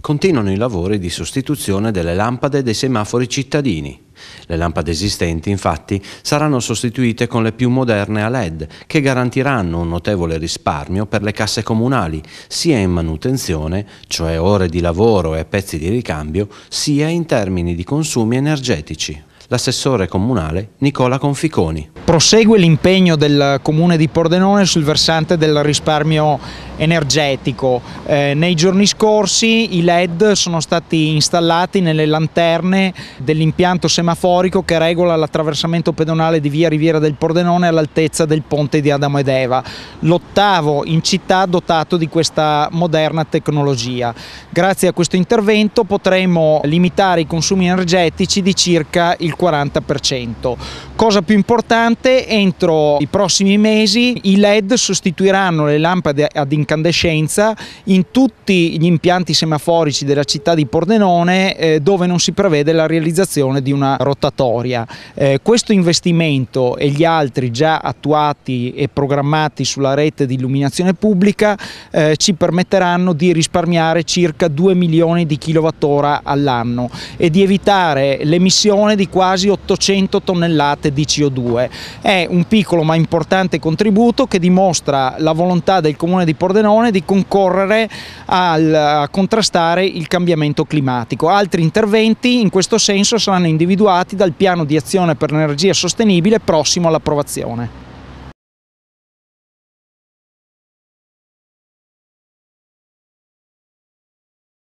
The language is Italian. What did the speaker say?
continuano i lavori di sostituzione delle lampade dei semafori cittadini. Le lampade esistenti, infatti, saranno sostituite con le più moderne a LED, che garantiranno un notevole risparmio per le casse comunali, sia in manutenzione, cioè ore di lavoro e pezzi di ricambio, sia in termini di consumi energetici. L'assessore comunale Nicola Conficoni prosegue l'impegno del comune di Pordenone sul versante del risparmio energetico. Eh, nei giorni scorsi i LED sono stati installati nelle lanterne dell'impianto semaforico che regola l'attraversamento pedonale di via Riviera del Pordenone all'altezza del ponte di Adamo ed Eva, l'ottavo in città dotato di questa moderna tecnologia. Grazie a questo intervento potremo limitare i consumi energetici di circa il 40%. Cosa più importante importante, entro i prossimi mesi i LED sostituiranno le lampade ad incandescenza in tutti gli impianti semaforici della città di Pordenone eh, dove non si prevede la realizzazione di una rotatoria. Eh, questo investimento e gli altri già attuati e programmati sulla rete di illuminazione pubblica eh, ci permetteranno di risparmiare circa 2 milioni di kilowattora all'anno e di evitare l'emissione di quasi 800 tonnellate di CO2. È un piccolo ma importante contributo che dimostra la volontà del Comune di Pordenone di concorrere al, a contrastare il cambiamento climatico. Altri interventi in questo senso saranno individuati dal piano di azione per l'energia sostenibile prossimo all'approvazione.